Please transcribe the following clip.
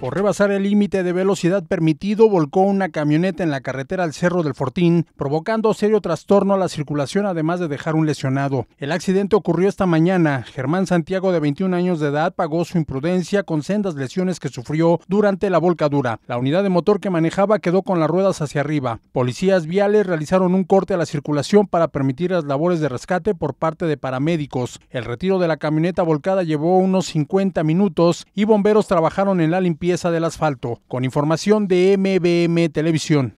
Por rebasar el límite de velocidad permitido, volcó una camioneta en la carretera al Cerro del Fortín, provocando serio trastorno a la circulación, además de dejar un lesionado. El accidente ocurrió esta mañana. Germán Santiago, de 21 años de edad, pagó su imprudencia con sendas lesiones que sufrió durante la volcadura. La unidad de motor que manejaba quedó con las ruedas hacia arriba. Policías viales realizaron un corte a la circulación para permitir las labores de rescate por parte de paramédicos. El retiro de la camioneta volcada llevó unos 50 minutos y bomberos trabajaron en la limpieza pieza del asfalto. Con información de MBM Televisión.